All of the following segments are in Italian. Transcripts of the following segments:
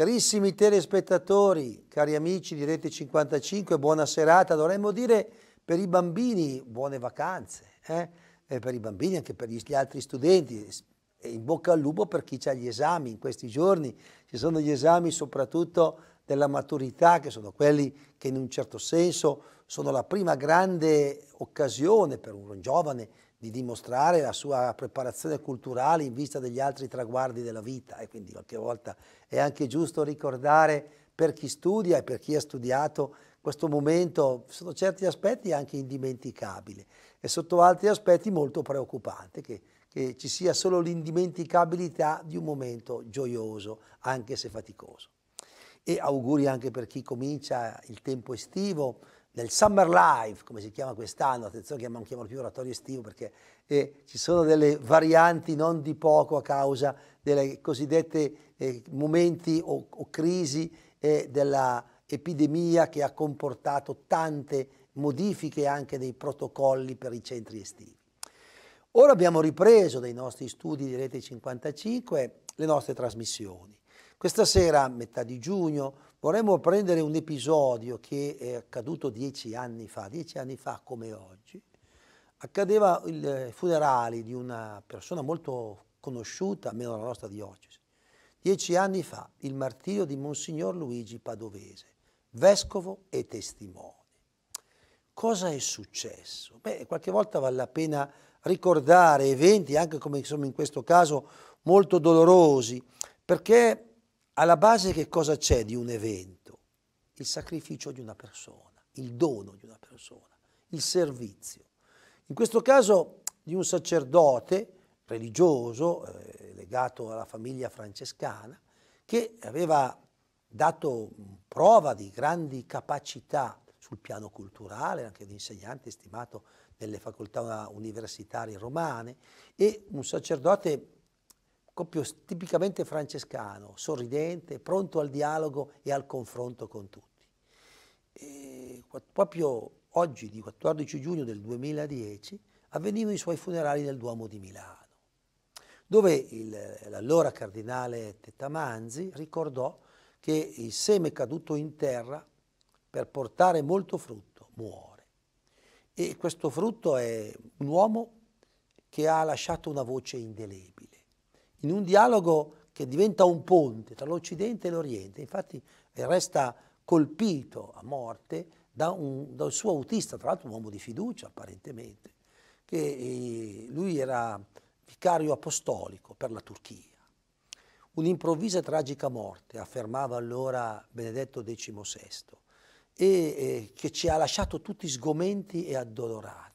Carissimi telespettatori, cari amici di Rete 55, buona serata. Dovremmo dire per i bambini buone vacanze, eh? eh? per i bambini anche per gli altri studenti. E in bocca al lupo per chi ha gli esami in questi giorni. Ci sono gli esami soprattutto della maturità, che sono quelli che in un certo senso sono la prima grande occasione per un giovane di dimostrare la sua preparazione culturale in vista degli altri traguardi della vita e quindi qualche volta è anche giusto ricordare per chi studia e per chi ha studiato questo momento sotto certi aspetti anche indimenticabile e sotto altri aspetti molto preoccupante che, che ci sia solo l'indimenticabilità di un momento gioioso anche se faticoso. E auguri anche per chi comincia il tempo estivo nel Summer Live, come si chiama quest'anno, attenzione che non chiamano più oratorio estivo perché eh, ci sono delle varianti non di poco a causa delle cosiddette eh, momenti o, o crisi eh, dell'epidemia che ha comportato tante modifiche anche dei protocolli per i centri estivi. Ora abbiamo ripreso dai nostri studi di Rete 55 le nostre trasmissioni. Questa sera, metà di giugno, Vorremmo prendere un episodio che è accaduto dieci anni fa, dieci anni fa come oggi, accadeva eh, i funerali di una persona molto conosciuta, almeno nella nostra diocesi. Dieci anni fa il martirio di Monsignor Luigi Padovese, vescovo e testimone. Cosa è successo? Beh, qualche volta vale la pena ricordare eventi, anche come insomma, in questo caso molto dolorosi, perché alla base che cosa c'è di un evento? Il sacrificio di una persona, il dono di una persona, il servizio. In questo caso di un sacerdote religioso eh, legato alla famiglia francescana che aveva dato prova di grandi capacità sul piano culturale, anche di insegnante stimato nelle facoltà universitarie romane e un sacerdote proprio tipicamente francescano, sorridente, pronto al dialogo e al confronto con tutti. E proprio oggi, di 14 giugno del 2010, avvenivano i suoi funerali nel Duomo di Milano, dove il, l'allora cardinale Tettamanzi ricordò che il seme caduto in terra per portare molto frutto muore. E questo frutto è un uomo che ha lasciato una voce indelebile in un dialogo che diventa un ponte tra l'Occidente e l'Oriente. Infatti resta colpito a morte da un, dal suo autista, tra l'altro un uomo di fiducia apparentemente, che eh, lui era vicario apostolico per la Turchia. Un'improvvisa e tragica morte, affermava allora Benedetto XVI, e, eh, che ci ha lasciato tutti sgomenti e addolorati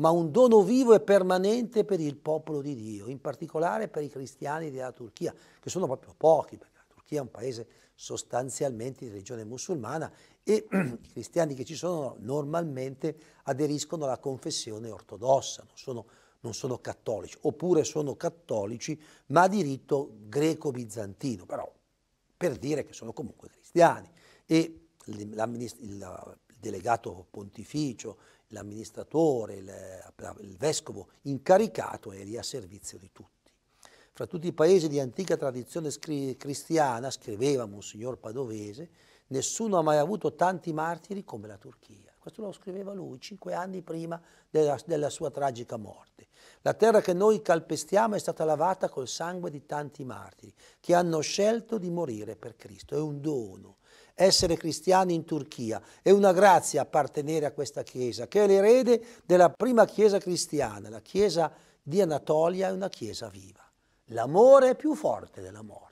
ma un dono vivo e permanente per il popolo di Dio, in particolare per i cristiani della Turchia, che sono proprio pochi, perché la Turchia è un paese sostanzialmente di religione musulmana e i cristiani che ci sono normalmente aderiscono alla confessione ortodossa, non sono, non sono cattolici, oppure sono cattolici ma a diritto greco-bizantino, però per dire che sono comunque cristiani. E il delegato pontificio l'amministratore, il, il vescovo incaricato è lì a servizio di tutti. Fra tutti i paesi di antica tradizione scri cristiana, scriveva Monsignor Padovese, nessuno ha mai avuto tanti martiri come la Turchia. Questo lo scriveva lui cinque anni prima della, della sua tragica morte. La terra che noi calpestiamo è stata lavata col sangue di tanti martiri che hanno scelto di morire per Cristo. È un dono, essere cristiani in Turchia. È una grazia appartenere a questa chiesa, che è l'erede della prima chiesa cristiana, la chiesa di Anatolia è una chiesa viva. L'amore è più forte della morte.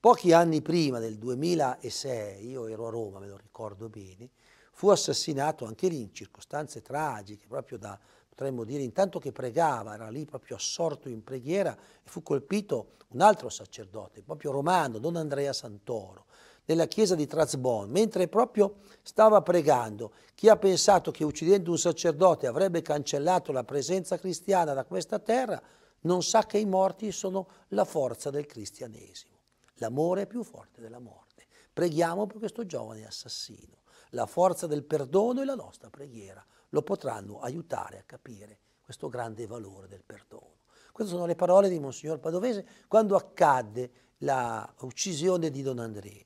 Pochi anni prima, nel 2006, io ero a Roma, me lo ricordo bene, fu assassinato anche lì in circostanze tragiche, proprio da, potremmo dire, intanto che pregava, era lì proprio assorto in preghiera e fu colpito un altro sacerdote, proprio romano, Don Andrea Santoro, nella chiesa di Trazbon, mentre proprio stava pregando. Chi ha pensato che uccidendo un sacerdote avrebbe cancellato la presenza cristiana da questa terra, non sa che i morti sono la forza del cristianesimo. L'amore è più forte della morte. Preghiamo per questo giovane assassino. La forza del perdono e la nostra preghiera lo potranno aiutare a capire questo grande valore del perdono. Queste sono le parole di Monsignor Padovese quando accadde la uccisione di Don Andrea.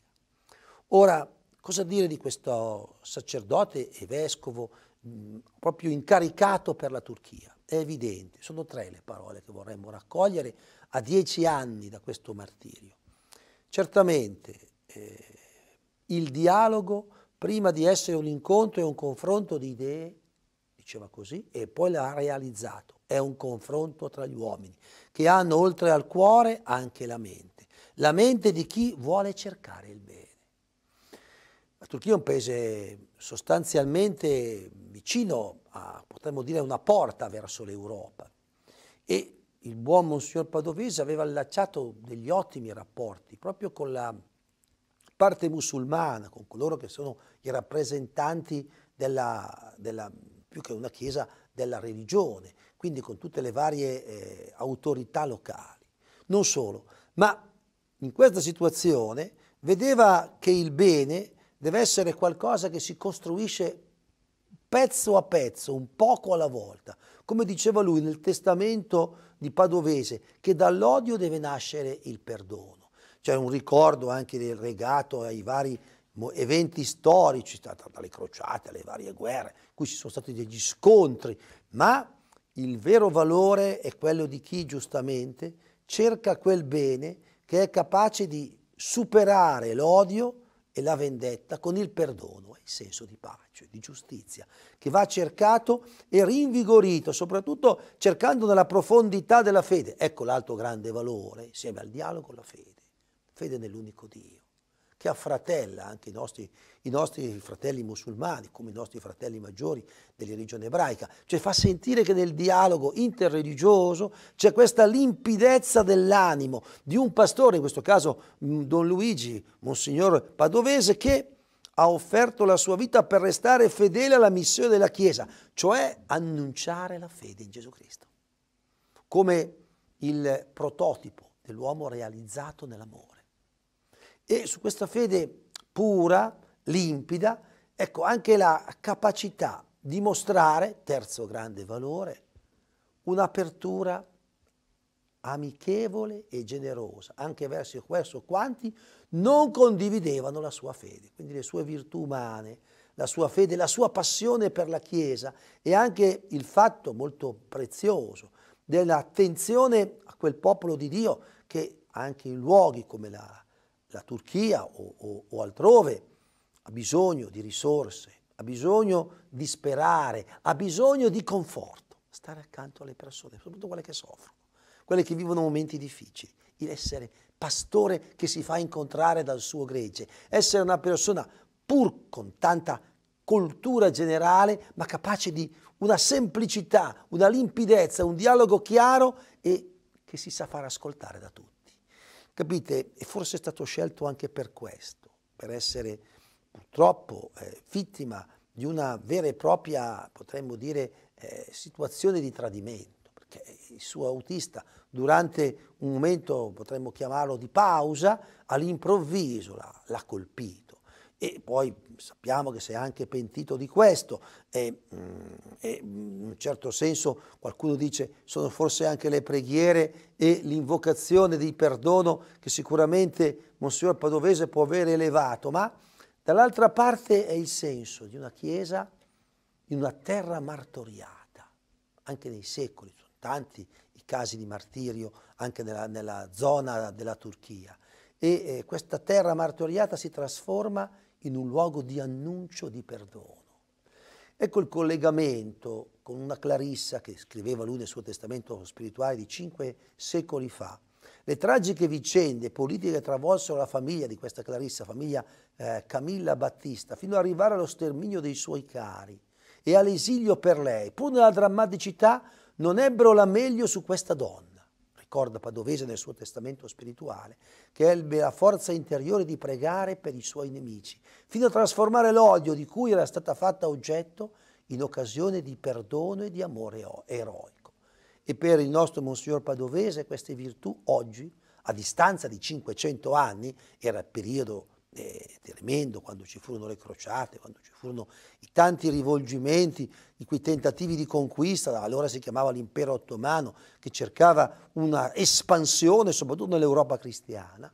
Ora, cosa dire di questo sacerdote e vescovo mh, mm, proprio incaricato per la Turchia? È evidente, sono tre le parole che vorremmo raccogliere a dieci anni da questo martirio. Certamente eh, il dialogo, prima di essere un incontro, e un confronto di idee, diceva così, e poi l'ha realizzato. È un confronto tra gli uomini che hanno oltre al cuore anche la mente, la mente di chi vuole cercare il bene. La Turchia è un paese sostanzialmente vicino a, potremmo dire, una porta verso l'Europa e il buon Monsignor Padovese aveva allacciato degli ottimi rapporti proprio con la parte musulmana, con coloro che sono i rappresentanti della, della più che una chiesa, della religione, quindi con tutte le varie eh, autorità locali. Non solo, ma in questa situazione vedeva che il bene deve essere qualcosa che si costruisce pezzo a pezzo, un poco alla volta. Come diceva lui nel testamento di Padovese, che dall'odio deve nascere il perdono. C'è un ricordo anche del legato ai vari eventi storici, dalle crociate alle varie guerre, in cui ci sono stati degli scontri, ma il vero valore è quello di chi giustamente cerca quel bene che è capace di superare l'odio, e la vendetta con il perdono il senso di pace, di giustizia, che va cercato e rinvigorito, soprattutto cercando nella profondità della fede. Ecco l'altro grande valore, insieme al dialogo, la fede, fede nell'unico Dio che affratella anche i nostri, i nostri fratelli musulmani, come i nostri fratelli maggiori della religione ebraica, cioè fa sentire che nel dialogo interreligioso c'è questa limpidezza dell'animo di un pastore, in questo caso mm, Don Luigi, Monsignor Padovese, che ha offerto la sua vita per restare fedele alla missione della Chiesa, cioè annunciare la fede in Gesù Cristo, come il prototipo dell'uomo realizzato nell'amore. E su questa fede pura, limpida, ecco anche la capacità di mostrare, terzo grande valore, un'apertura amichevole e generosa, anche verso, verso quanti non condividevano la sua fede, quindi le sue virtù umane, la sua fede, la sua passione per la Chiesa e anche il fatto molto prezioso dell'attenzione a quel popolo di Dio che anche in luoghi come la la Turchia o, o, o altrove ha bisogno di risorse, ha bisogno di sperare, ha bisogno di conforto, stare accanto alle persone, soprattutto quelle che soffrono, quelle che vivono momenti difficili, essere pastore che si fa incontrare dal suo gregge, essere una persona pur con tanta cultura generale, ma capace di una semplicità, una limpidezza, un dialogo chiaro e che si sa far ascoltare da tutti. Capite? E forse è stato scelto anche per questo, per essere purtroppo eh, vittima di una vera e propria, potremmo dire, eh, situazione di tradimento, perché il suo autista durante un momento, potremmo chiamarlo di pausa, all'improvviso l'ha colpito e poi sappiamo che si è anche pentito di questo e, mm, e mm, in un certo senso qualcuno dice sono forse anche le preghiere e l'invocazione di perdono che sicuramente Monsignor Padovese può avere elevato, ma dall'altra parte è il senso di una chiesa in una terra martoriata, anche nei secoli, sono tanti i casi di martirio anche nella, nella zona della Turchia e eh, questa terra martoriata si trasforma in un luogo di annuncio di perdono. Ecco il collegamento con una Clarissa che scriveva lui nel suo testamento spirituale di cinque secoli fa. Le tragiche vicende politiche travolsero la famiglia di questa Clarissa, famiglia eh, Camilla Battista, fino ad arrivare allo sterminio dei suoi cari e all'esilio per lei, pur nella drammaticità, non ebbero la meglio su questa donna ricorda Padovese nel suo testamento spirituale, che ebbe la forza interiore di pregare per i suoi nemici, fino a trasformare l'odio di cui era stata fatta oggetto in occasione di perdono e di amore eroico. E per il nostro Monsignor Padovese queste virtù oggi, a distanza di 500 anni, era il periodo eh, tremendo quando ci furono le crociate, quando ci furono i tanti rivolgimenti, i cui tentativi di conquista, allora si chiamava l'impero ottomano, che cercava una espansione soprattutto nell'Europa cristiana,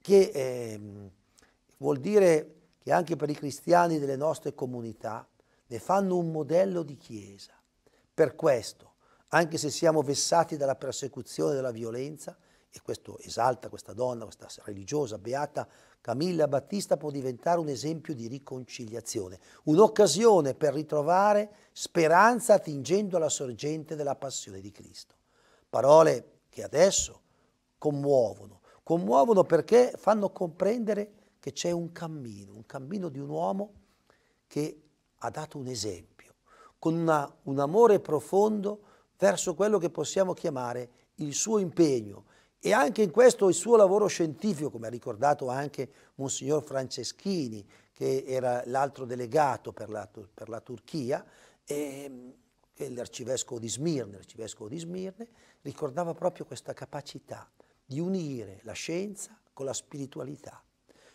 che eh, vuol dire che anche per i cristiani delle nostre comunità ne fanno un modello di chiesa. Per questo, anche se siamo vessati dalla persecuzione e dalla violenza, e questo esalta questa donna, questa religiosa beata Camilla Battista può diventare un esempio di riconciliazione, un'occasione per ritrovare speranza attingendo alla sorgente della passione di Cristo. Parole che adesso commuovono, commuovono perché fanno comprendere che c'è un cammino, un cammino di un uomo che ha dato un esempio, con una, un amore profondo verso quello che possiamo chiamare il suo impegno, e anche in questo il suo lavoro scientifico, come ha ricordato anche Monsignor Franceschini, che era l'altro delegato per la, per la Turchia, ehm, e, e l'arcivescovo di Smirne, l'arcivescovo di Smirne, ricordava proprio questa capacità di unire la scienza con la spiritualità,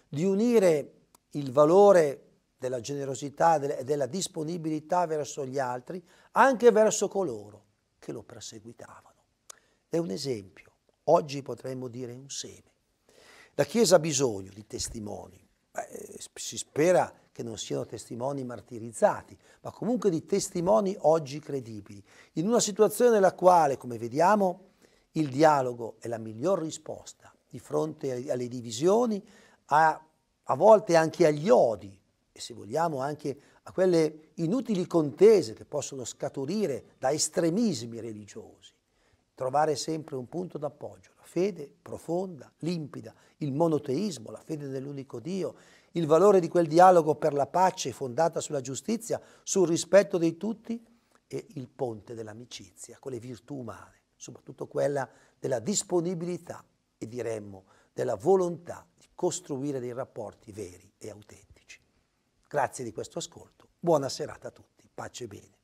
di unire il valore della generosità e della disponibilità verso gli altri, anche verso coloro che lo perseguitavano. È un esempio Oggi potremmo dire un seme. La Chiesa ha bisogno di testimoni. Beh, eh, si spera che non siano testimoni martirizzati, ma comunque di testimoni oggi credibili, in una situazione nella quale, come vediamo, il dialogo è la miglior risposta di fronte alle divisioni, a, a volte anche agli odi e se vogliamo anche a quelle inutili contese che possono scaturire da estremismi religiosi trovare sempre un punto d'appoggio, la fede profonda, limpida, il monoteismo, la fede nell'unico Dio, il valore di quel dialogo per la pace fondata sulla giustizia, sul rispetto di tutti e il ponte dell'amicizia con le virtù umane, soprattutto quella della disponibilità e diremmo della volontà di costruire dei rapporti veri e autentici. Grazie di questo ascolto, buona serata a tutti, pace e bene.